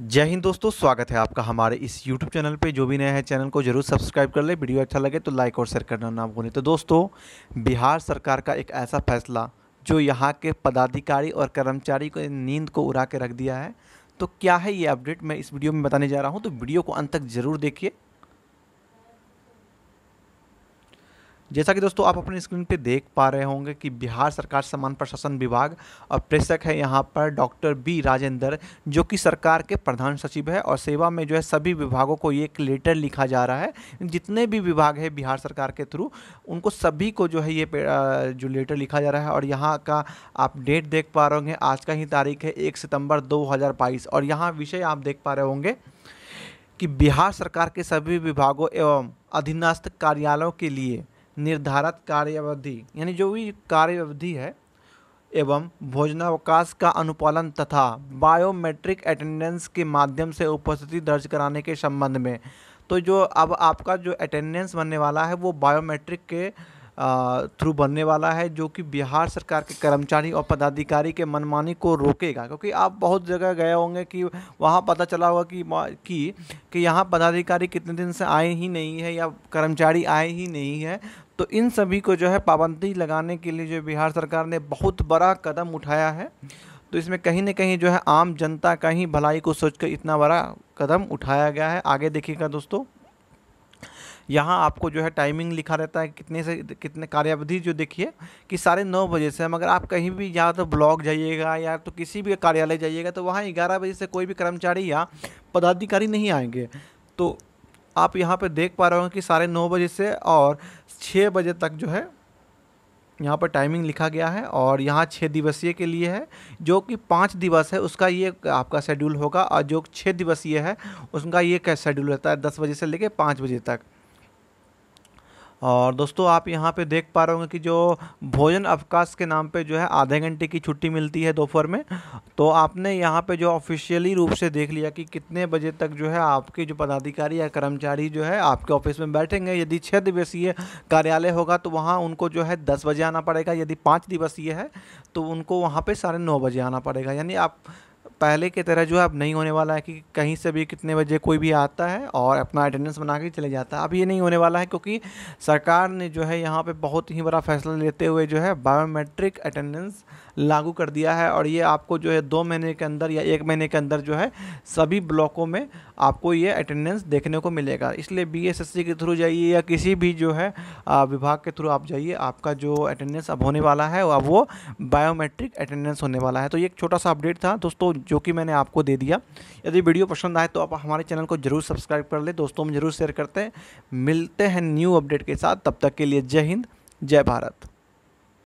जय हिंद दोस्तों स्वागत है आपका हमारे इस YouTube चैनल पे जो भी नया है चैनल को जरूर सब्सक्राइब कर ले वीडियो अच्छा लगे तो लाइक और शेयर करना ना भूलें तो दोस्तों बिहार सरकार का एक ऐसा फैसला जो यहाँ के पदाधिकारी और कर्मचारी को नींद को उड़ा के रख दिया है तो क्या है ये अपडेट मैं इस वीडियो में बताने जा रहा हूँ तो वीडियो को अंत तक ज़रूर देखिए जैसा कि दोस्तों आप अपनी स्क्रीन पे देख पा रहे होंगे कि बिहार सरकार समान प्रशासन विभाग और प्रेषक है यहाँ पर डॉक्टर बी राजेंद्र जो कि सरकार के प्रधान सचिव है और सेवा में जो है सभी विभागों को ये एक लेटर लिखा जा रहा है जितने भी विभाग है बिहार सरकार के थ्रू उनको सभी को जो है ये जो लेटर लिखा जा रहा है और यहाँ का आप डेट देख पा रहे होंगे आज का ही तारीख है एक सितम्बर दो और यहाँ विषय आप देख पा रहे होंगे कि बिहार सरकार के सभी विभागों एवं अधीनस्थ कार्यालयों के लिए निर्धारित कार्यावधि यानी जो भी कार्यावधि है एवं भोजनावकाश का अनुपालन तथा बायोमेट्रिक अटेंडेंस के माध्यम से उपस्थिति दर्ज कराने के संबंध में तो जो अब आपका जो अटेंडेंस बनने वाला है वो बायोमेट्रिक के थ्रू बनने वाला है जो कि बिहार सरकार के कर्मचारी और पदाधिकारी के मनमानी को रोकेगा क्योंकि आप बहुत जगह गए होंगे कि वहाँ पता चला होगा कि कि कि यहाँ पदाधिकारी कितने दिन से आए ही नहीं है या कर्मचारी आए ही नहीं है तो इन सभी को जो है पाबंदी लगाने के लिए जो बिहार सरकार ने बहुत बड़ा कदम उठाया है तो इसमें कहीं ना कहीं जो है आम जनता का ही भलाई को सोचकर इतना बड़ा कदम उठाया गया है आगे देखिएगा दोस्तों यहाँ आपको जो है टाइमिंग लिखा रहता है कितने से कितने कार्यावधि जो देखिए कि साढ़े नौ बजे से मगर आप कहीं भी या तो ब्लॉक जाइएगा या तो किसी भी कार्यालय जाइएगा तो वहाँ ग्यारह बजे से कोई भी कर्मचारी या पदाधिकारी नहीं आएंगे तो आप यहाँ पे देख पा रहे हो कि साढ़े नौ बजे से और छः बजे तक जो है यहाँ पर टाइमिंग लिखा गया है और यहाँ छः दिवसीय के लिए है जो कि पाँच दिवस है उसका ये आपका शेड्यूल होगा और जो छः दिवसीय है उसका ये कैसे शेड्यूल रहता है दस बजे से लेकर पाँच बजे तक और दोस्तों आप यहाँ पे देख पा रहे होंगे कि जो भोजन अवकाश के नाम पे जो है आधे घंटे की छुट्टी मिलती है दोपहर में तो आपने यहाँ पे जो ऑफिशियली रूप से देख लिया कि कितने बजे तक जो है आपके जो पदाधिकारी या कर्मचारी जो है आपके ऑफिस में बैठेंगे यदि छः दिवसीय कार्यालय होगा तो वहाँ उनको जो है दस बजे आना पड़ेगा यदि पाँच दिवसीय है तो उनको वहाँ पर साढ़े नौ बजे आना पड़ेगा यानी आप पहले की तरह जो है अब नहीं होने वाला है कि कहीं से भी कितने बजे कोई भी आता है और अपना अटेंडेंस बना के चले जाता है अब ये नहीं होने वाला है क्योंकि सरकार ने जो है यहाँ पे बहुत ही बड़ा फैसला लेते हुए जो है बायोमेट्रिक अटेंडेंस लागू कर दिया है और ये आपको जो है दो महीने के अंदर या एक महीने के अंदर जो है सभी ब्लॉकों में आपको ये अटेंडेंस देखने को मिलेगा इसलिए बी के थ्रू जाइए या किसी भी जो है विभाग के थ्रू आप जाइए आपका जो अटेंडेंस अब होने वाला है अब वो बायोमेट्रिक अटेंडेंस होने वाला है तो ये एक छोटा सा अपडेट था दोस्तों जो कि मैंने आपको दे दिया यदि वीडियो पसंद आए तो आप हमारे चैनल को जरूर सब्सक्राइब कर ले दोस्तों में जरूर शेयर करते हैं मिलते हैं न्यू अपडेट के साथ तब तक के लिए जय हिंद जय भारत